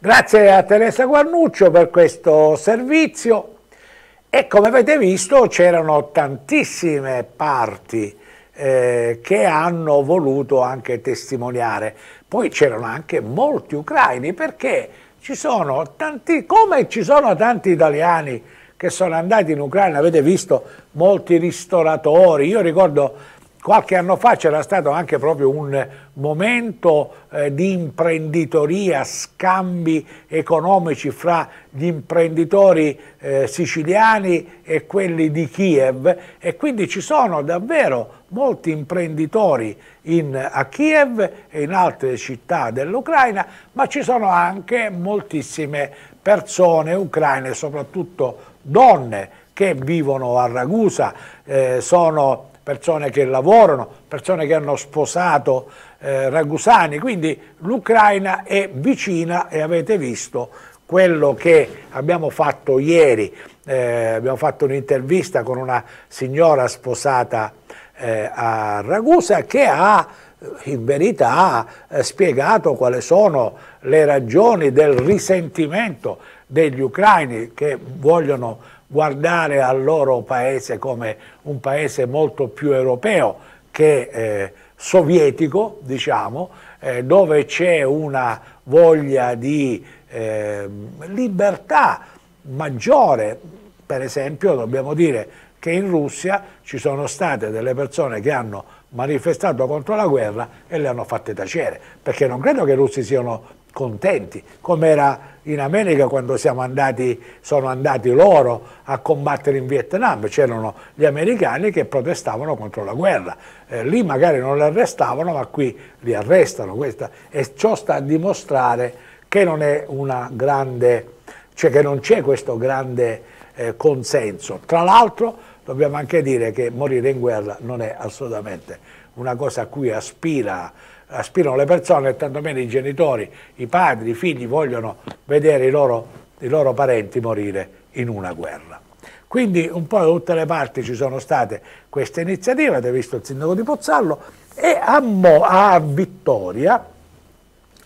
Grazie a Teresa Guarnuccio per questo servizio e come avete visto c'erano tantissime parti eh, che hanno voluto anche testimoniare. Poi c'erano anche molti ucraini perché ci sono tanti, come ci sono tanti italiani che sono andati in Ucraina, avete visto molti ristoratori, io ricordo Qualche anno fa c'era stato anche proprio un momento eh, di imprenditoria, scambi economici fra gli imprenditori eh, siciliani e quelli di Kiev e quindi ci sono davvero molti imprenditori in, a Kiev e in altre città dell'Ucraina, ma ci sono anche moltissime persone ucraine, soprattutto donne, che vivono a Ragusa, eh, sono persone che lavorano, persone che hanno sposato eh, Ragusani, quindi l'Ucraina è vicina e avete visto quello che abbiamo fatto ieri, eh, abbiamo fatto un'intervista con una signora sposata eh, a Ragusa che ha in verità ha eh, spiegato quali sono le ragioni del risentimento degli ucraini che vogliono guardare al loro paese come un paese molto più europeo che eh, sovietico, diciamo, eh, dove c'è una voglia di eh, libertà maggiore. Per esempio, dobbiamo dire che in Russia ci sono state delle persone che hanno manifestato contro la guerra e le hanno fatte tacere, perché non credo che i russi siano contenti, come era in America quando andati, sono andati loro a combattere in Vietnam, c'erano gli americani che protestavano contro la guerra, eh, lì magari non li arrestavano ma qui li arrestano questa, e ciò sta a dimostrare che non è una grande, cioè che non c'è questo grande eh, consenso. Tra l'altro dobbiamo anche dire che morire in guerra non è assolutamente una cosa a cui aspira, aspirano le persone, tantomeno i genitori, i padri, i figli vogliono vedere i loro, i loro parenti morire in una guerra. Quindi un po' da tutte le parti ci sono state queste iniziative, avete visto il sindaco di Pozzallo, e a, Mo, a Vittoria,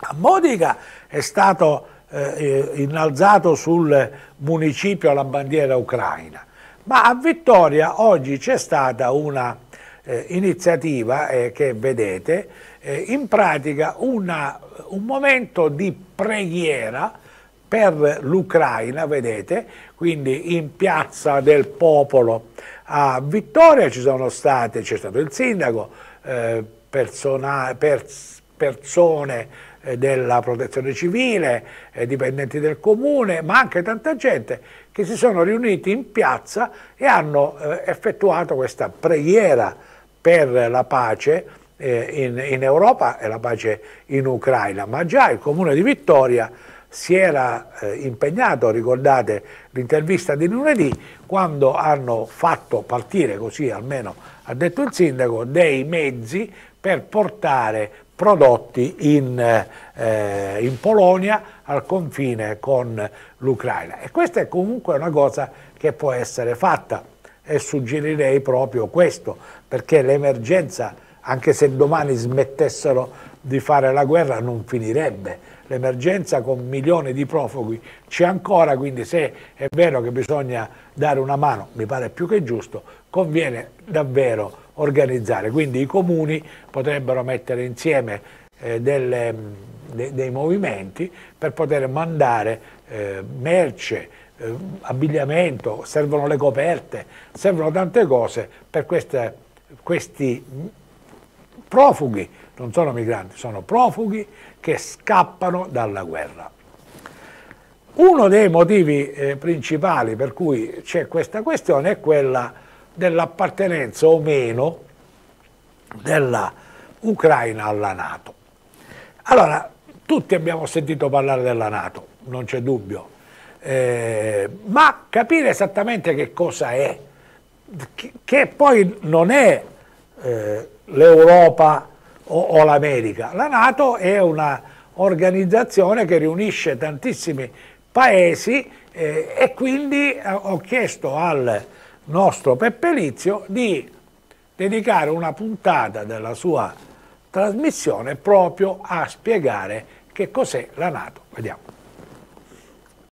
a Modica è stato eh, eh, innalzato sul municipio la bandiera ucraina. Ma a Vittoria oggi c'è stata una eh, iniziativa eh, che vedete, eh, in pratica una, un momento di preghiera per l'Ucraina, vedete, quindi in piazza del popolo a Vittoria ci sono state, c'è stato il sindaco, eh, persona, pers persone eh, della protezione civile, eh, dipendenti del comune, ma anche tanta gente che si sono riuniti in piazza e hanno eh, effettuato questa preghiera per la pace in, in Europa e la pace in Ucraina, ma già il comune di Vittoria si era eh, impegnato, ricordate l'intervista di lunedì, quando hanno fatto partire, così almeno ha detto il sindaco, dei mezzi per portare prodotti in, eh, in, Polonia al confine con l'Ucraina. E questa è comunque una cosa che può essere fatta e suggerirei proprio questo, perché l'emergenza, anche se domani smettessero di fare la guerra, non finirebbe. L'emergenza con milioni di profughi c'è ancora, quindi se è vero che bisogna dare una mano, mi pare più che giusto, conviene davvero organizzare. Quindi i comuni potrebbero mettere insieme eh, delle, mm, de, dei movimenti per poter mandare eh, merce, eh, abbigliamento, servono le coperte, servono tante cose per queste, questi mm, profughi, non sono migranti, sono profughi che scappano dalla guerra. Uno dei motivi eh, principali per cui c'è questa questione è quella dell'appartenenza o meno dell'Ucraina alla Nato. Allora, tutti abbiamo sentito parlare della Nato, non c'è dubbio, eh, ma capire esattamente che cosa è, che, che poi non è eh, l'Europa o, o l'America, la Nato è un'organizzazione che riunisce tantissimi paesi eh, e quindi eh, ho chiesto al nostro Peppelizio di dedicare una puntata della sua trasmissione proprio a spiegare che cos'è la Nato. Vediamo.